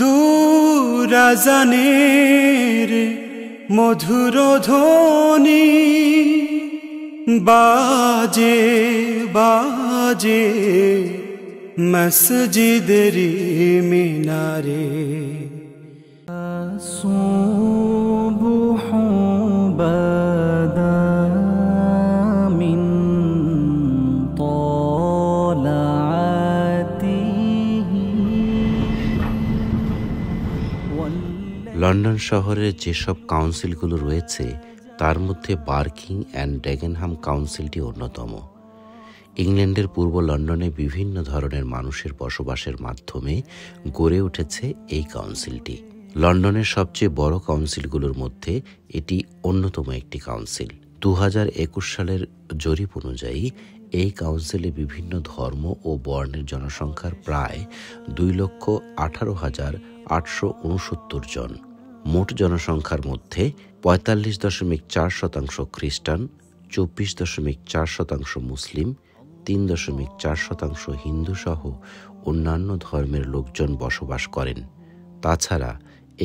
দূরাজানের মধুর ধ্বনি বাজে বাজে মসজিদের মিনারে সুবহ বাদা লন্ডন শহরের যেসব কাউন্সিলগুলো রয়েছে তার মধ্যে বার্কিং অ্যান্ড ড্যাগেনহাম কাউন্সিলটি অন্যতম ইংল্যান্ডের পূর্ব লন্ডনে বিভিন্ন ধরনের মানুষের বসবাসের মাধ্যমে গড়ে উঠেছে এই কাউন্সিলটি লন্ডনের সবচেয়ে বড় কাউন্সিলগুলোর মধ্যে এটি অন্যতম একটি কাউন্সিল দু হাজার একুশ সালের জরিপ অনুযায়ী এই কাউন্সিলে বিভিন্ন ধর্ম ও বর্ণের জনসংখ্যার প্রায় দুই লক্ষ আঠারো হাজার আটশো উনসত্তর জন মোট জনসংখ্যার মধ্যে পঁয়তাল্লিশ দশমিক চার শতাংশ খ্রিস্টান চব্বিশ দশমিক চার শতাংশ মুসলিম তিন দশমিক চার শতাংশ হিন্দুসহ অন্যান্য ধর্মের লোকজন বসবাস করেন তাছাড়া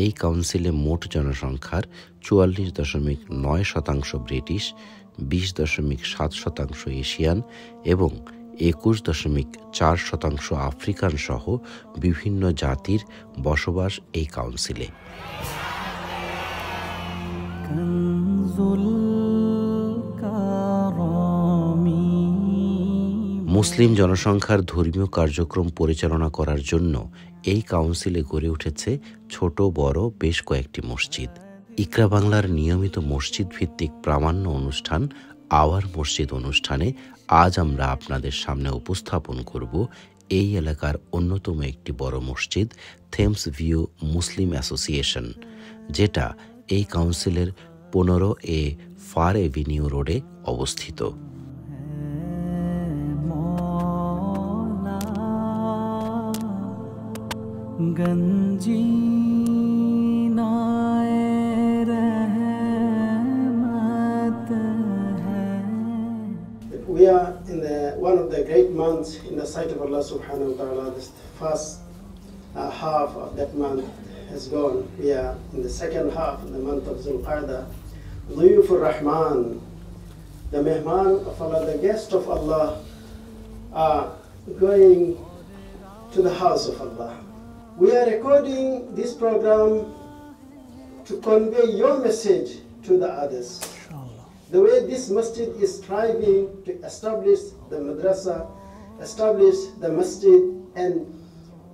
এই কাউন্সিলে মোট জনসংখ্যার চুয়াল্লিশ দশমিক নয় শতাংশ ব্রিটিশ বিশ দশমিক সাত শতাংশ এশিয়ান এবং একুশ দশমিক চার শতাংশ আফ্রিকান সহ বিভিন্ন জাতির বসবাস এই কাউন্সিলে মুসলিম জনসংখ্যার ধর্মীয় কার্যক্রম পরিচালনা করার জন্য এই কাউন্সিলে গড়ে উঠেছে ছোট বড় বেশ কয়েকটি মসজিদ ইকরা বাংলার নিয়মিত মসজিদ ভিত্তিক প্রামাণ্য অনুষ্ঠান আওয়ার মসজিদ অনুষ্ঠানে আজ আমরা আপনাদের সামনে উপস্থাপন করব এই এলাকার অন্যতম একটি বড় মসজিদ থেমস ভিউ মুসলিম অ্যাসোসিয়েশন যেটা এই কাউন্সিলের পনেরো এ ফার এভিনিউ রোডে অবস্থিত We are in the, one of the great months in the of this first uh, half of that month has gone. We are in the second half of the month of Zulqa'dah. Luyuf Rahman, the Mehman of Allah, the guest of Allah, are going to the house of Allah. We are recording this program to convey your message to the others. The way this masjid is striving to establish the madrasa, establish the masjid, and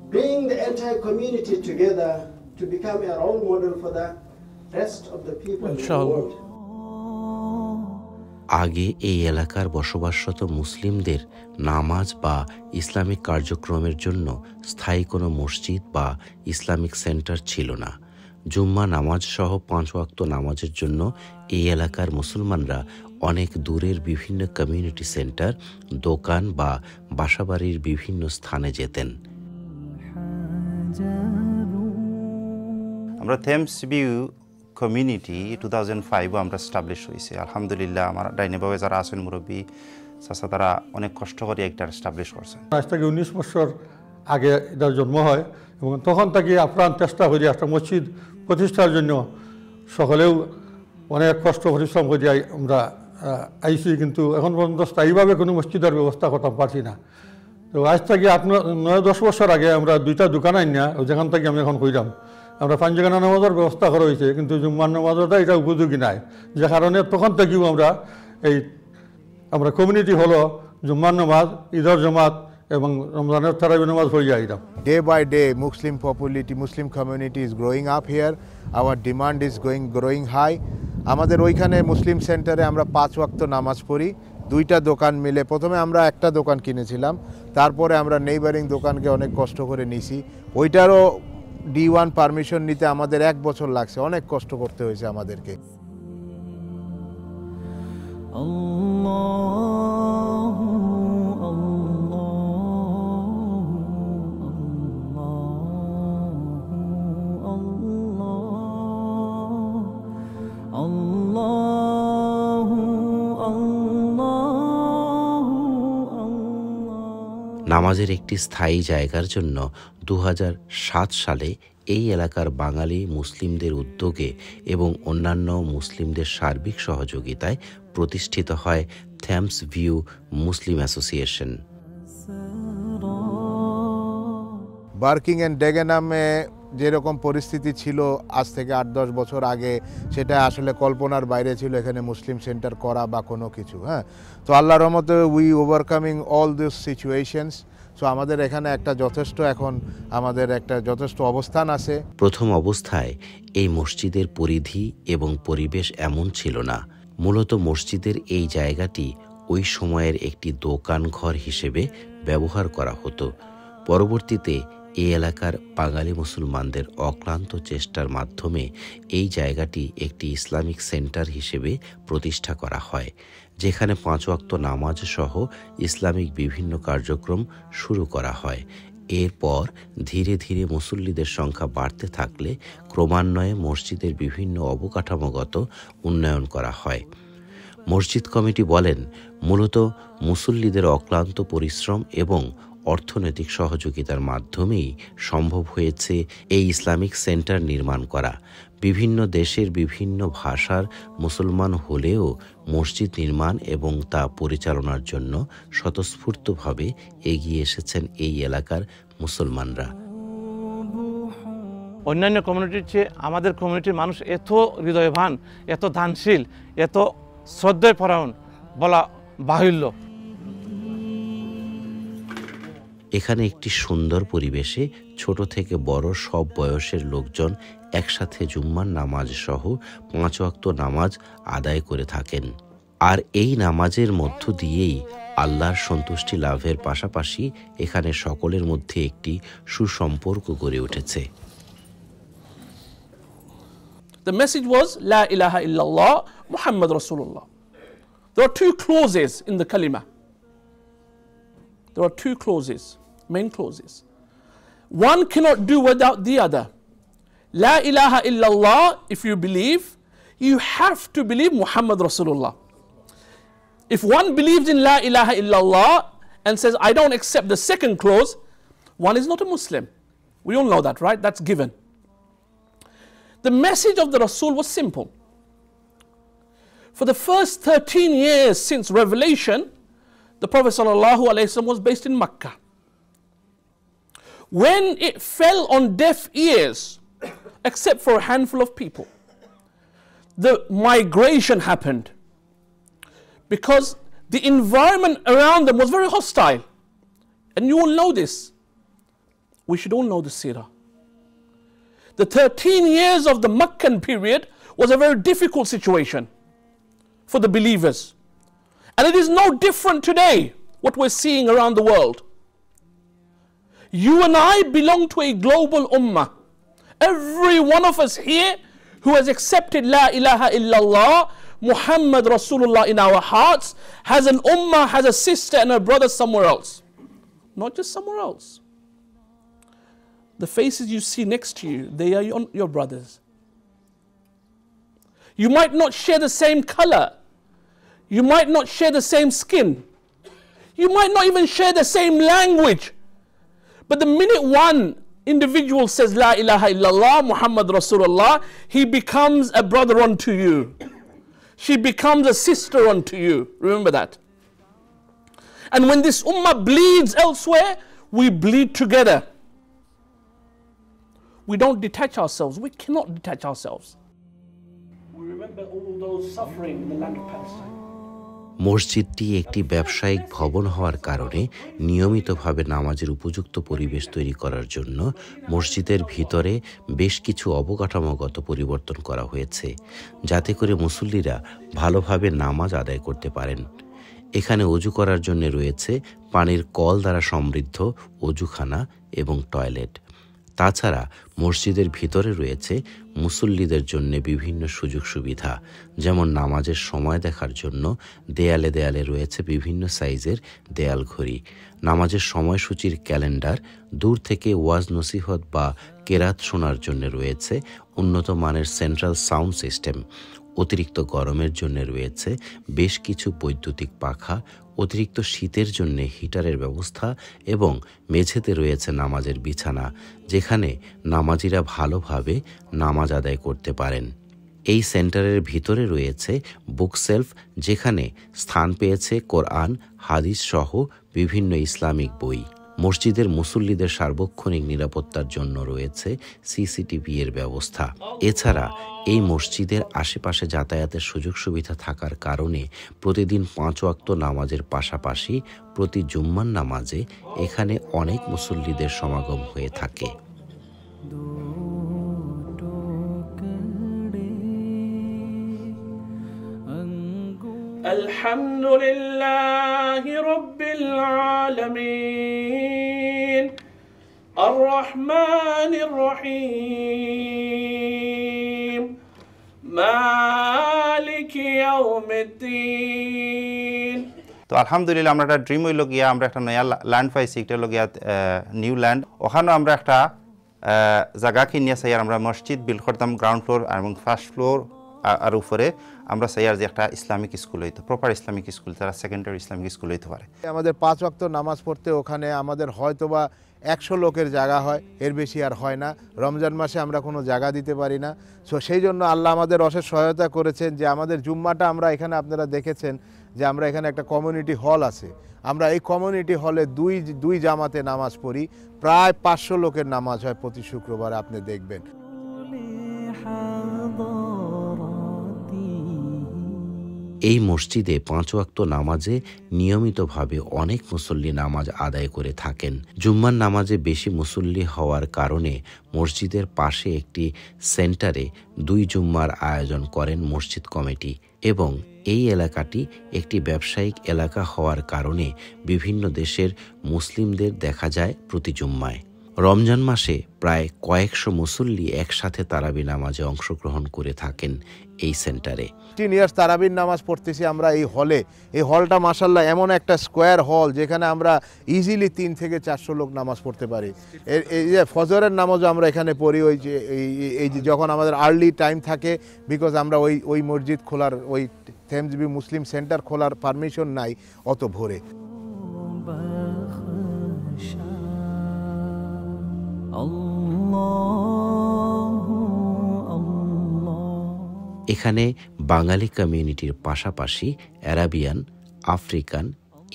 bring the entire community together to become a role model for the আগে এই এলাকার বসবাসরত মুসলিমদের নামাজ বা Islamic কার্যক্রমের জন্য স্থায়ী কোনো মসজিদ বা ইসলামিক সেন্টার ছিল না জুম্মা নামাজ সহ পাঁচ ওয়াক্ত নামাজের জন্য এই এলাকার মুসলমানরা অনেক দূরের বিভিন্ন কমিউনিটি সেন্টার দোকান বা বাসাবাড়ির বিভিন্ন স্থানে যেতেন আমরা Thames view community two thousand ফাইভও আমরা স্টাবলিশ হয়েছি আলহামদুলিল্লাহ আমার ডাইনে বাবা যারা আছেন মুরব্বী চাষা তারা অনেক কষ্ট করে একটা স্টাবলিশ করছেন আজ থেকে উনিশ বছর আগে এটার জন্ম হয় এবং তখন থেকে আপ্রাণ চেষ্টা করি একটা মসজিদ প্রতিষ্ঠার জন্য সকলেও অনেক কষ্ট পরিশ্রম করি আমরা আইসি কিন্তু এখন পর্যন্ত স্থায়ীভাবে কোনো মসজিদের ব্যবস্থা করতে পারছি না তো আজ থেকে আপনার নয় দশ বছর আগে আমরা দুইটা দোকান আইন যেখান থেকে আমি এখন কইলাম আমরা পাঞ্জাগানা নামাজের ব্যবস্থা করা হয়েছে কিন্তু জুম্মান নামাজটা এটা উপযোগী নাই যে কারণে তখন থেকেও আমরা এই আমরা কমিউনিটি হলো জুম্মান নামাজ ঈদর জমাত এবং রমজানের থারাবি নামাজ যায় এটা day by day Muslim population Muslim community is growing up here our demand is growing growing high আমাদের ওইখানে মুসলিম সেন্টারে আমরা পাঁচ ওয়াক্ত নামাজ পড়ি দুইটা দোকান মিলে প্রথমে আমরা একটা দোকান কিনেছিলাম তারপরে আমরা নেইবারিং দোকানকে অনেক কষ্ট করে নিছি ওইটারও ডি ওয়ান পারমিশন নিতে আমাদের এক বছর লাগছে অনেক কষ্ট করতে হয়েছে আমাদেরকে Allah নামাজের একটি স্থায়ী জায়গার জন্য দু সালে এই এলাকার বাঙালি মুসলিমদের উদ্যোগে এবং অন্যান্য মুসলিমদের সার্বিক সহযোগিতায় প্রতিষ্ঠিত হয় Thames view Muslim association Barking and ডেগে নামে যেরকম পরিস্থিতি ছিল আজ থেকে আট দশ বছর আগে সেটা আসলে কল্পনার বাইরে ছিল এখানে মুসলিম সেন্টার করা বা কোনো কিছু হ্যাঁ তো আল্লাহ রহমতে we overcoming all this situations so আমাদের এখানে একটা যথেষ্ট এখন আমাদের একটা যথেষ্ট অবস্থান আছে প্রথম অবস্থায় এই মসজিদের পরিধি এবং পরিবেশ এমন ছিল না মূলত মসজিদের এই জায়গাটি ওই সময়ের একটি দোকান ঘর হিসেবে ব্যবহার করা হতো পরবর্তীতে এই এলাকার বাঙালি মুসলমানদের অক্লান্ত চেষ্টার মাধ্যমে এই জায়গাটি একটি ইসলামিক সেন্টার হিসেবে প্রতিষ্ঠা করা হয় যেখানে পাঁচ ওয়াক্ত নামাজ সহ ইসলামিক বিভিন্ন কার্যক্রম শুরু করা হয় এরপর ধীরে ধীরে মুসল্লিদের সংখ্যা বাড়তে থাকলে ক্রমান্বয়ে মসজিদের বিভিন্ন অবকাঠামোগত উন্নয়ন করা হয় মসজিদ কমিটি বলেন মূলত মুসল্লিদের অক্লান্ত পরিশ্রম এবং অর্থনৈতিক সহযোগিতার মাধ্যমেই সম্ভব হয়েছে এই ইসলামিক সেন্টার নির্মাণ করা বিভিন্ন দেশের বিভিন্ন ভাষার মুসলমান হলেও মসজিদ নির্মাণ এবং তা পরিচালনার জন্য স্বতঃস্ফূর্তভাবে এগিয়ে এসেছেন এই এলাকার মুসলমানরা অন্যান্য কমিউনিটির চেয়ে আমাদের কমিউনিটির মানুষ এত হৃদয়বান এত দানশীল এত শ্রদ্ধায় পরায়ণ বলা বাহুল্য এখানে একটি সুন্দর পরিবেশে ছোট থেকে বড় সব বয়সের লোকজন একসাথে জুম্মার নামাজ সহ পাঁচ অক্ত নামাজ আদায় করে থাকেন আর এই নামাজের মধ্য দিয়েই আল্লাহর সন্তুষ্টি লাভের পাশাপাশি এখানে সকলের মধ্যে একটি সুসম্পর্ক গড়ে উঠেছে The message was La ilaha illallah Muhammad Rasulullah. There are two clauses in the kalima. There are two clauses. main clauses. One cannot do without the other. La ilaha illallah, if you believe, you have to believe Muhammad Rasulullah. If one believes in La ilaha illallah and says, I don't accept the second clause, one is not a Muslim. We all know that, right? That's given. The message of the Rasul was simple. For the first 13 years since revelation, the Prophet ﷺ was based in Mecca when it fell on deaf ears, except for a handful of people, the migration happened because the environment around them was very hostile. And you all know this. We should all know the seerah. The 13 years of the Meccan period was a very difficult situation for the believers. And it is no different today, what we're seeing around the world. You and I belong to a global ummah. Every one of us here who has accepted La ilaha illallah, Muhammad Rasulullah in our hearts, has an ummah, has a sister and a brother somewhere else. Not just somewhere else. The faces you see next to you, they are your brothers. You might not share the same color. You might not share the same skin. You might not even share the same language. But the minute one individual says La ilaha illallah Muhammad Rasulullah, he becomes a brother unto you. She becomes a sister unto you. Remember that. And when this ummah bleeds elsewhere, we bleed together. We don't detach ourselves. We cannot detach ourselves. We remember all those suffering in the land of Palestine. মসজিদটি একটি ব্যবসায়িক ভবন হওয়ার কারণে নিয়মিতভাবে নামাজের উপযুক্ত পরিবেশ তৈরি করার জন্য মসজিদের ভিতরে বেশ কিছু অবকাঠামোগত পরিবর্তন করা হয়েছে যাতে করে মুসল্লিরা ভালোভাবে নামাজ আদায় করতে পারেন এখানে অজু করার জন্য রয়েছে পানির কল দ্বারা সমৃদ্ধ অজুখানা এবং টয়লেট তাছাড়া মসজিদের ভিতরে রয়েছে মুসল্লিদের জন্য বিভিন্ন সুযোগ সুবিধা যেমন নামাজের সময় দেখার জন্য দেয়ালে দেয়ালে রয়েছে বিভিন্ন সাইজের দেয়াল ঘড়ি নামাজের সময়সূচির ক্যালেন্ডার দূর থেকে ওয়াজ নসিহত বা কেরাত শোনার জন্য রয়েছে উন্নত মানের সেন্ট্রাল সাউন্ড সিস্টেম অতিরিক্ত গরমের জন্য রয়েছে বেশ কিছু বৈদ্যুতিক পাখা অতিরিক্ত শীতের জন্য হিটারের ব্যবস্থা এবং মেঝেতে রয়েছে নামাজের বিছানা যেখানে নামাজিরা ভালোভাবে নামাজ আদায় করতে পারেন এই সেন্টারের ভিতরে রয়েছে বুকসেলফ যেখানে স্থান পেয়েছে কোরআন হাদিস সহ বিভিন্ন ইসলামিক বই মসজিদের মুসল্লিদের সার্বক্ষণিক নিরাপত্তার জন্য রয়েছে সিসিটিভি এর ব্যবস্থা এছাড়া এই মসজিদের আশেপাশে যাতায়াতের সুযোগ সুবিধা থাকার কারণে প্রতিদিন পাঁচ অক্ত নামাজের পাশাপাশি প্রতি জুম্মান নামাজে এখানে অনেক মুসল্লিদের সমাগম হয়ে থাকে الحمد لله رب العالمين الرحمن الرحيم مالك يوم الدين তো আলহামদুলিল্লাহ আমরা একটা ড্রিম হইলো গিয়া আমরা একটা নয়া ল্যান্ড পাইছি এটা হলো গিয়া নিউ ল্যান্ড ওখানেও আমরা একটা জায়গা কিনিয়া চাই আর আমরা মসজিদ বিল করতাম গ্রাউন্ড ফ্লোর এবং ফার্স্ট ফ্লোর আর উপরে আমরা চাই আর যে একটা ইসলামিক স্কুল হইতো প্রপার ইসলামিক স্কুল তারা সেকেন্ডারি ইসলামিক স্কুল হইতে পারে আমাদের পাঁচ ওয়াক্ত নামাজ পড়তে ওখানে আমাদের হয়তো বা একশো লোকের জায়গা হয় এর বেশি আর হয় না রমজান মাসে আমরা কোনো জায়গা দিতে পারি না সো সেই জন্য আল্লাহ আমাদের অশেষ সহায়তা করেছেন যে আমাদের জুম্মাটা আমরা এখানে আপনারা দেখেছেন যে আমরা এখানে একটা কমিউনিটি হল আছে আমরা এই কমিউনিটি হলে দুই দুই জামাতে নামাজ পড়ি প্রায় পাঁচশো লোকের নামাজ হয় প্রতি শুক্রবার আপনি দেখবেন এই মসজিদে পাঁচ ওয়াক্ত নামাজে নিয়মিতভাবে অনেক মুসল্লি নামাজ আদায় করে থাকেন জুম্মার নামাজে বেশি মুসল্লি হওয়ার কারণে মসজিদের পাশে একটি সেন্টারে দুই জুম্মার আয়োজন করেন মসজিদ কমিটি এবং এই এলাকাটি একটি ব্যবসায়িক এলাকা হওয়ার কারণে বিভিন্ন দেশের মুসলিমদের দেখা যায় প্রতি জুম্মায় রমজান মাসে প্রায় কয়েকশো মুসল্লি একসাথে তারাবি নামাজে অংশগ্রহণ করে থাকেন এই সেন্টারে টিন ইয়ার্স তারাবির নামাজ পড়তেছি আমরা এই হলে এই হলটা মাসাল্লাহ এমন একটা স্কোয়ার হল যেখানে আমরা ইজিলি তিন থেকে চারশো লোক নামাজ পড়তে পারি এই যে ফজরের নামাজও আমরা এখানে পড়ি ওই যে এই যে যখন আমাদের আর্লি টাইম থাকে বিকজ আমরা ওই ওই মসজিদ খোলার ওই থেমসবি মুসলিম সেন্টার খোলার পারমিশন নাই অত ভোরে এখানে বাঙালি কমিউনিটির পাশাপাশি অ্যারাবিয়ান আফ্রিকান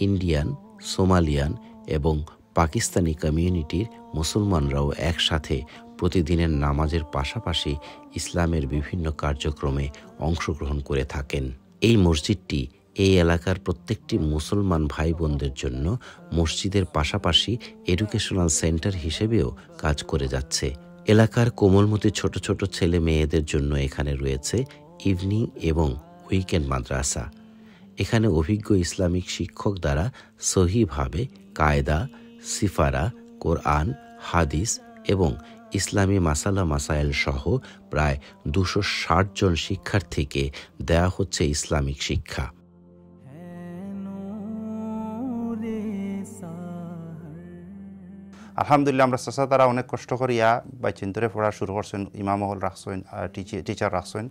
ইন্ডিয়ান সোমালিয়ান এবং পাকিস্তানি কমিউনিটির মুসলমানরাও একসাথে প্রতিদিনের নামাজের পাশাপাশি ইসলামের বিভিন্ন কার্যক্রমে অংশগ্রহণ করে থাকেন এই মসজিদটি এই এলাকার প্রত্যেকটি মুসলমান ভাই বোনদের জন্য মসজিদের পাশাপাশি এডুকেশনাল সেন্টার হিসেবেও কাজ করে যাচ্ছে এলাকার কোমলমতি ছোট ছোট ছেলে মেয়েদের জন্য এখানে রয়েছে ইভিনিং এবং উইকেন্ড মাদ্রাসা এখানে অভিজ্ঞ ইসলামিক শিক্ষক দ্বারা সহিভাবে কায়দা সিফারা কোরআন হাদিস এবং ইসলামী মাসালা মাসাইল সহ প্রায় দুশো ষাট জন শিক্ষার্থীকে দেয়া হচ্ছে ইসলামিক শিক্ষা আলহামদুলিল্লাহ আমরা চাষা তারা অনেক কষ্ট করিয়া বা চিন্তরে পড়া শুরু করছেন ইমামহল রাখছেন টিচার রাখছেন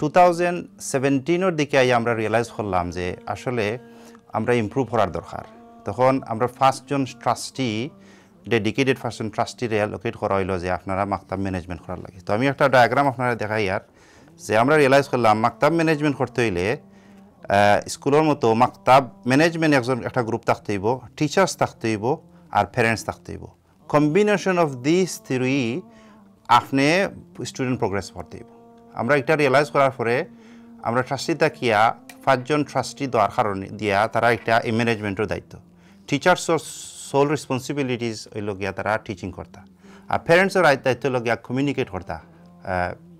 টু থাউজেন্ড সেভেন্টিনের দিকে আই আমরা রিয়েলাইজ করলাম যে আসলে আমরা ইম্প্রুভ করার দরকার তখন আমরা ফার্স্টজন ট্রাস্টি ডেডিকেটেড ফার্স্টজন ট্রাস্টিরে অ্যালোকেট করা হইলো যে আপনারা মাকতাব ম্যানেজমেন্ট করার লাগে তো আমি একটা ডায়াগ্রাম আপনারা দেখাই আর যে আমরা রিয়েলাইজ করলাম মাকতাব ম্যানেজমেন্ট করতে হইলে স্কুলের মতো মাকতাব ম্যানেজমেন্ট একজন একটা গ্রুপ থাকতে হইব টিচার্স থাকতে হইব আর প্যারেন্টস থাকতে হইব কম্বিনেশন অফ দিস থ্রি আপনি স্টুডেন্ট প্রোগ্রেস করতে হইব আমরা এটা রিয়েলাইজ করার পরে আমরা ট্রাস্টি তাকিয়া পাঁচজন ট্রাস্টি দেওয়ার কারণে দিয়া তারা একটা ম্যানেজমেন্টের দায়িত্ব টিচার্সর সোল রেসপন্সিবিলিটিস হইল গিয়া তারা টিচিং করতা আর পেরেন্টসের দায়িত্ব লগিয়া গিয়া কমিউনিকেট করতা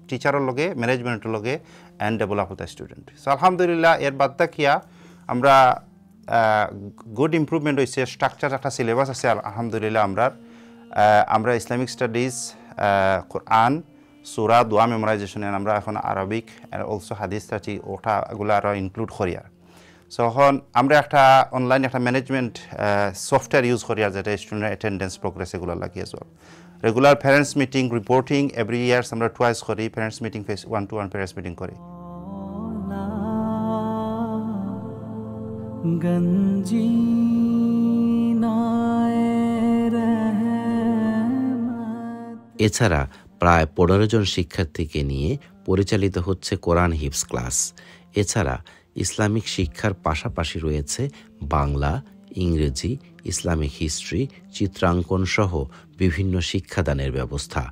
টিচারের লগে ম্যানেজমেন্টের লগে অ্যান্ড ডেভেলপ হতা স্টুডেন্ট সো আলহামদুলিল্লাহ এর বাদ কিয়া আমরা গুড ইম্প্রুভমেন্ট হয়েছে স্ট্রাকচার একটা সিলেবাস আছে আলহামদুলিল্লাহ আমরা আমরা ইসলামিক স্টাডিজ কোরআন সুরা দোয়া মেমোরাইজেশনে আমরা এখন আরবিক অ্যান্ড অলসো হাদিস থাকি ওটাগুলো আরও ইনক্লুড করি আর এখন আমরা একটা অনলাইন একটা ম্যানেজমেন্ট সফটওয়্যার ইউজ করি আর যেটা স্টুডেন্ট অ্যাটেন্ডেন্স প্রোগ্রেস এগুলো লাগিয়ে চল regular parents meeting reporting every years আমরা টুয়াইস করি parents meeting face one to one parents meeting করি এছাড়া প্রায় পনেরো জন শিক্ষার্থীকে নিয়ে পরিচালিত হচ্ছে কোরআন হিপস ক্লাস এছাড়া ইসলামিক শিক্ষার পাশাপাশি রয়েছে বাংলা ইংরেজি ইসলামিক হিস্ট্রি চিত্রাঙ্কন সহ বিভিন্ন শিক্ষাদানের ব্যবস্থা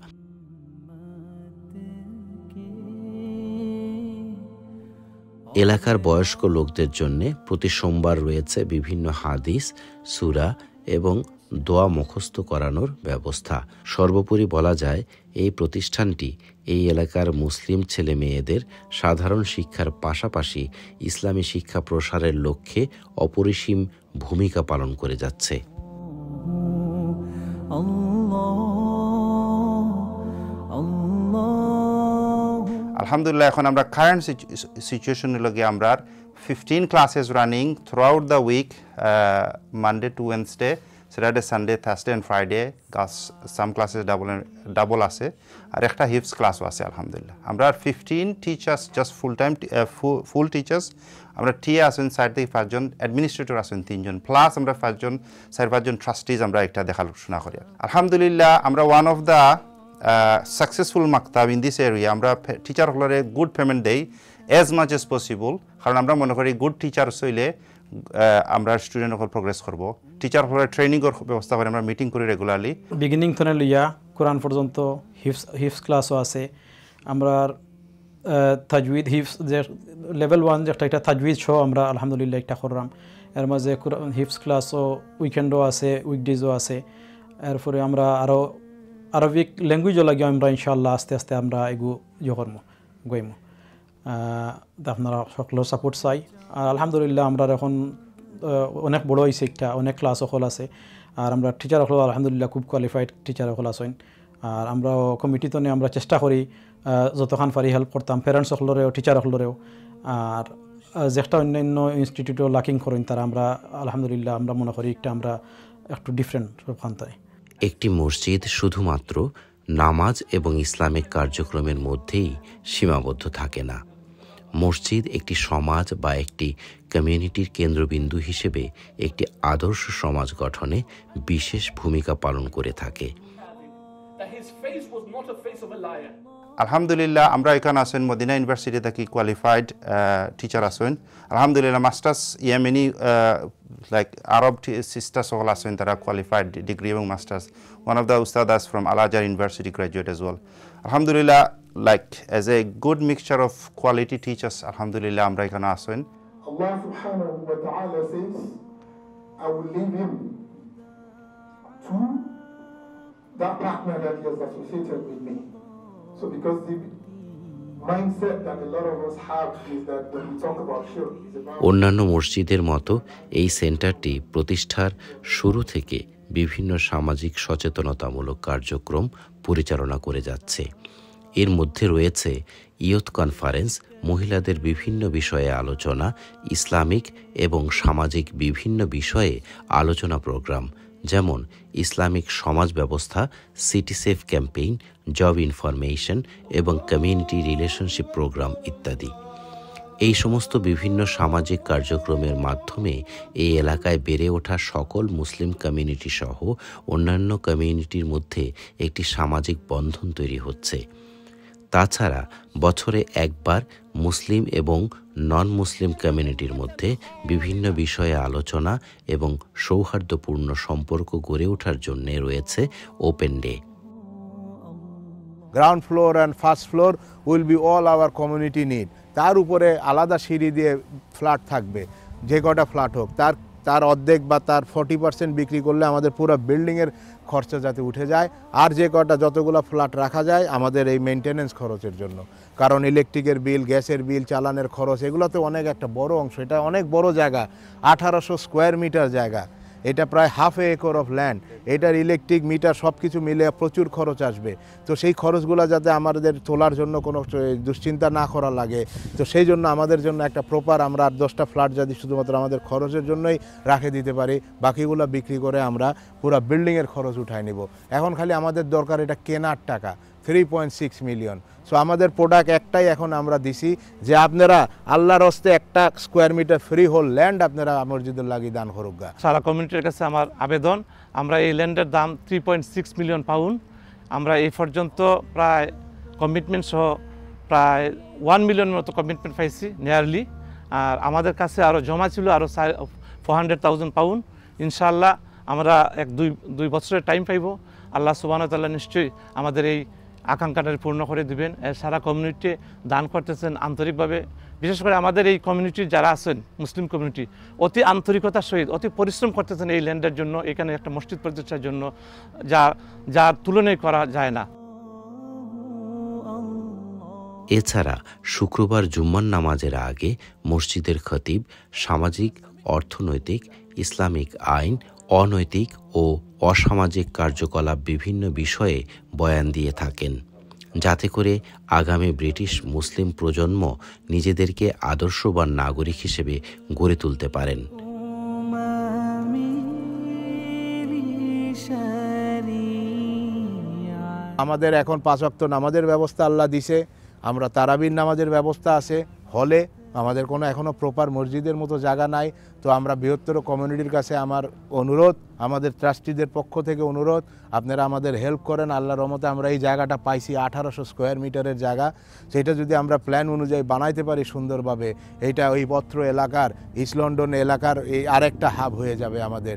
এলাকার বয়স্ক লোকদের জন্য প্রতি সোমবার রয়েছে বিভিন্ন হাদিস সুরা এবং দোয়া মুখস্থ করানোর ব্যবস্থা সর্বোপরি বলা যায় এই প্রতিষ্ঠানটি এই এলাকার মুসলিম ছেলে মেয়েদের সাধারণ শিক্ষার পাশাপাশি ইসলামী শিক্ষা প্রসারের লক্ষ্যে অপরিসীম ভূমিকা পালন করে যাচ্ছে আলহামদুলিল্লাহ এখন আমরা কারেন্ট সিচুয়েশনের লগে আমরা fifteen classes running throughout the week Monday to Wednesday সেটা Sunday Thursday and Friday class some ক্লাসে ডাবল ডাবল আছে আর একটা হিপস ক্লাসও আছে আলহামদুলিল্লাহ আমরা fifteen teachers just full time full teachers আমরা টিএ আছেন চার থেকে পাঁচজন অ্যাডমিনিস্ট্রেটর আসেন তিনজন প্লাস আমরা পাঁচজন চার পাঁচজন ট্রাস্টিজ আমরা একটা দেখাশোনা করি আলহামদুলিল্লাহ আমরা ওয়ান অফ দ্য সাকসেসফুল মাকতাব ইন দিস এরিয়া আমরা হলারে গুড পেমেন্ট দেই অ্যাজ মাচ এজ পসিবল কারণ আমরা মনে করি গুড টিচার হইলে আমরা স্টুডেন্ট সকল প্রগ্রেস করব টিচার হলে ট্রেনিংর ব্যবস্থা করে আমরা মিটিং করি রেগুলারলি বিগিনিং থেকে লইয়া কোরআন পর্যন্ত হিপস হিপস ক্লাসও আছে আমরা তাজউিদ হিপস যে লেভেল ওয়ান যে একটা একটা তাজউিদ শো আমরা আলহামদুলিল্লাহ একটা করলাম এর মাঝে হিপস ক্লাসও উইকেন্ডও আছে উইকডেজও আছে এরপরে আমরা আরও আরবিক ল্যাঙ্গুয়েজও লাগিয়ে আমরা ইনশাল্লাহ আস্তে আস্তে আমরা এগু ইয়ে করবো গইমো আপনারা সকলের সাপোর্ট চাই আর আলহামদুলিল্লাহ আমরা এখন অনেক বড় হয়েছে একটা অনেক ক্লাস সকল আছে আর আমরা টিচার সকল আলহামদুলিল্লাহ খুব কোয়ালিফাইড টিচার সকল আছেন আর আমরা কমিটিতে আমরা চেষ্টা করি যতক্ষণ পারি হেল্প করতাম পেরেন্টস সকলেও টিচার সকলেও আর যেটা অন্যান্য ইনস্টিটিউটও লাকিং করেন তারা আমরা আলহামদুলিল্লাহ আমরা মনে করি একটা আমরা একটু ডিফারেন্ট সবখানটায় একটি মসজিদ শুধুমাত্র নামাজ এবং ইসলামিক কার্যক্রমের মধ্যেই সীমাবদ্ধ থাকে না মসজিদ একটি সমাজ বা একটি কমিউনিটির কেন্দ্রবিন্দু হিসেবে একটি আদর্শ সমাজ গঠনে বিশেষ ভূমিকা পালন করে থাকে আলহামদুলিল্লাহ আমরা এখানে আসেন মদিনা ইউনিভার্সিটি থেকে কোয়ালিফাইড টিচার আসেন আলহামদুলিল্লাহ masters Yemeni like Arab sister সকল আসেন তারা কোয়ালিফাইড ডিগ্রি এবং মাস্টার্স ওয়ান অফ দ্য উস্তাদ আস from Al Azhar university graduate as well আলহামদুলিল্লাহ like as a good mixture of quality teachers আলহামদুলিল্লাহ আমরা এখানে আসেন অন্যান্য মসজিদের মতো এই সেন্টারটি প্রতিষ্ঠার শুরু থেকে বিভিন্ন সামাজিক সচেতনতামূলক কার্যক্রম পরিচালনা করে যাচ্ছে এর মধ্যে রয়েছে ইয়ুথ কনফারেন্স মহিলাদের বিভিন্ন বিষয়ে আলোচনা ইসলামিক এবং সামাজিক বিভিন্ন বিষয়ে আলোচনা প্রোগ্রাম যেমন ইসলামিক সমাজ ব্যবস্থা city safe campaign job information এবং কমিউনিটি রিলেশনশিপ প্রোগ্রাম ইত্যাদি এই সমস্ত বিভিন্ন সামাজিক কার্যক্রমের মাধ্যমে এই এলাকায় বেড়ে ওঠা সকল মুসলিম কমিউনিটি সহ অন্যান্য কমিউনিটির মধ্যে একটি সামাজিক বন্ধন তৈরি হচ্ছে তাছাড়া বছরে একবার মুসলিম এবং নন মুসলিম কমিউনিটির মধ্যে বিভিন্ন বিষয়ে আলোচনা এবং সৌহার্দ্যপূর্ণ সম্পর্ক গড়ে ওঠার জন্য রয়েছে open day ground floor and first floor will be all our community need তার উপরে আলাদা সিঁড়ি দিয়ে ফ্ল্যাট থাকবে যে কটা ফ্ল্যাট হোক তার তার অর্ধেক বা তার ফর্টি পার্সেন্ট বিক্রি করলে আমাদের পুরো বিল্ডিংয়ের খরচা যাতে উঠে যায় আর যে কটা যতগুলো ফ্ল্যাট রাখা যায় আমাদের এই মেনটেনেন্স খরচের জন্য কারণ ইলেকট্রিকের বিল গ্যাসের বিল চালানের খরচ এগুলোতে অনেক একটা বড় অংশ এটা অনেক বড় জায়গা আঠারোশো স্কোয়ার মিটার জায়গা এটা প্রায় half a acre of land এটার ইলেকট্রিক মিটার সব কিছু মিলে প্রচুর খরচ আসবে তো সেই খরচগুলো যাতে আমাদের তোলার জন্য কোনো দুশ্চিন্তা না করা লাগে তো সেই জন্য আমাদের জন্য একটা প্রপার আমরা আর দশটা ফ্ল্যাট যদি শুধুমাত্র আমাদের খরচের জন্যই রাখে দিতে পারি বাকিগুলো বিক্রি করে আমরা পুরো বিল্ডিংয়ের খরচ উঠায় নিব এখন খালি আমাদের দরকার এটা কেনার টাকা three point six million so আমাদের প্রোডাক্ট একটাই এখন আমরা দিছি যে আপনারা আল্লাহর হস্তে একটা square metre freehold land আপনারা মসজিদের লাগি দান হরুগা সারা কমিউনিটির কাছে আমার আবেদন আমরা এই ল্যান্ডের দাম three point six million pound আমরা এই পর্যন্ত প্রায় কমিটমেন্ট সহ প্রায় ওয়ান মিলিয়ন মতো কমিটমেন্ট পাইছি নিয়ারলি আর আমাদের কাছে আরও জমা ছিল আরও ফোর হান্ড্রেড থাউজেন্ড পাউন্ড ইনশাল্লাহ আমরা এক দুই দুই বছরের টাইম পাইব আল্লাহ সুবাহতাল্লাহ নিশ্চয়ই আমাদের এই আকাঙ্ক্ষাটা পূর্ণ করে দিবেন সারা কমিউনিটি দান করতেছেন আন্তরিকভাবে বিশেষ করে আমাদের এই কমিউনিটির যারা আছেন মুসলিম কমিউনিটি অতি আন্তরিকতার সহিত অতি পরিশ্রম করতেছেন এই ল্যান্ডের জন্য এখানে একটা মসজিদ প্রতিষ্ঠার জন্য যা যার তুলনায় করা যায় না এছাড়া শুক্রবার জুম্মান নামাজের আগে মসজিদের খতিব সামাজিক অর্থনৈতিক ইসলামিক আইন অনৈতিক ও অসামাজিক কার্যকলাপ বিভিন্ন বিষয়ে বয়ান দিয়ে থাকেন যাতে করে আগামী ব্রিটিশ মুসলিম প্রজন্ম নিজেদেরকে আদর্শবান নাগরিক হিসেবে গড়ে তুলতে পারেন আমাদের এখন পাঁচ অক্ত নামাজের ব্যবস্থা আল্লাহ দিছে আমরা তারাবির নামাজের ব্যবস্থা আছে হলে আমাদের কোনো এখনও প্রপার মসজিদের মতো জায়গা নাই তো আমরা বৃহত্তর কমিউনিটির কাছে আমার অনুরোধ আমাদের ট্রাস্টিদের পক্ষ থেকে অনুরোধ আপনারা আমাদের হেল্প করেন আল্লাহ রহমতে আমরা এই জায়গাটা পাইছি আঠারোশো স্কোয়ার মিটারের জায়গা সেটা যদি আমরা প্ল্যান অনুযায়ী বানাইতে পারি সুন্দরভাবে এইটা ওই পত্র এলাকার ইস্ট লন্ডন এলাকার এই আরেকটা হাব হয়ে যাবে আমাদের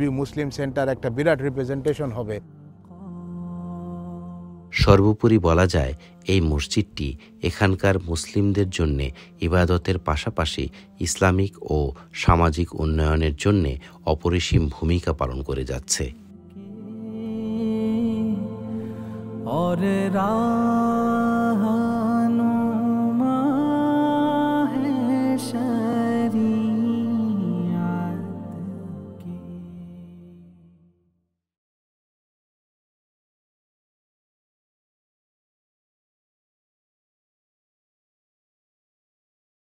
বি মুসলিম সেন্টার একটা বিরাট রিপ্রেজেন্টেশন হবে সর্বোপরি বলা যায় এই মসজিদটি এখানকার মুসলিমদের জন্য ইবাদতের পাশাপাশি ইসলামিক ও সামাজিক উন্নয়নের জন্যে অপরিসীম ভূমিকা পালন করে যাচ্ছে